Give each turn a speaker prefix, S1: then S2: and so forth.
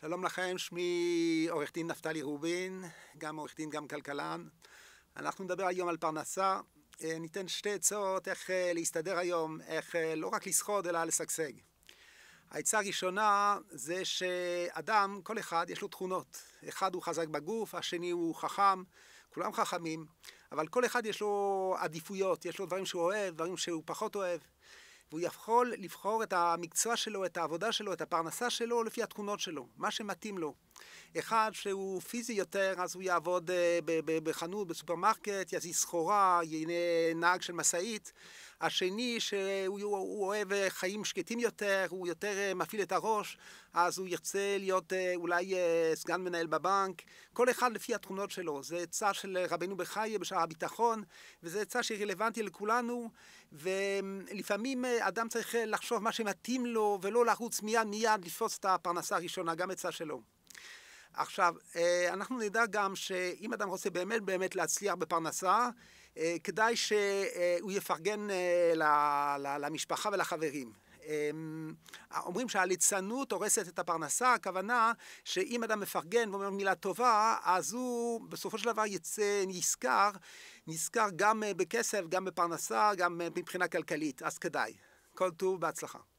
S1: שלום לכם, שמי עורך דין נפתלי רובין, גם עורך דין, גם כלכלן. אנחנו נדבר היום על פרנסה, אה, ניתן שתי עצות איך אה, להסתדר היום, איך אה, לא רק לשרוד אלא לשגשג. העצה הראשונה זה שאדם, כל אחד יש לו תכונות. אחד הוא חזק בגוף, השני הוא חכם, כולם חכמים, אבל כל אחד יש לו עדיפויות, יש לו דברים שהוא אוהב, דברים שהוא פחות אוהב. והוא יכול לבחור את המקצוע שלו, את העבודה שלו, את הפרנסה שלו, לפי התכונות שלו, מה שמתאים לו. אחד שהוא פיזי יותר, אז הוא יעבוד אה, בחנות, בסופרמרקט, יזיז סחורה, יהיה נהג של משאית. השני, שהוא הוא, הוא אוהב אה, חיים שקטים יותר, הוא יותר אה, מפעיל את הראש, אז הוא ירצה להיות אולי סגן מנהל בבנק. כל אחד לפי התכונות שלו. זה עצה של רבנו בחי בשער הביטחון, וזה עצה שהיא רלוונטית לכולנו, ולפעמים אדם צריך לחשוב מה שמתאים לו, ולא לרוץ מיד מיד לתפוס את הפרנסה הראשונה, גם עצה שלו. עכשיו, אה, אנחנו נדע גם שאם אדם רוצה באמת באמת להצליח בפרנסה, אה, כדאי שהוא אה, יפרגן למשפחה ולחברים. אמ, אומרים שהליצנות הורסת את הפרנסה, הכוונה שאם אדם מפרגן ואומר מילה טובה, אז הוא בסופו של דבר יצא נזכר, נזכר גם בכסף, גם בפרנסה, גם מבחינה כלכלית, אז כדאי. כל טוב, בהצלחה.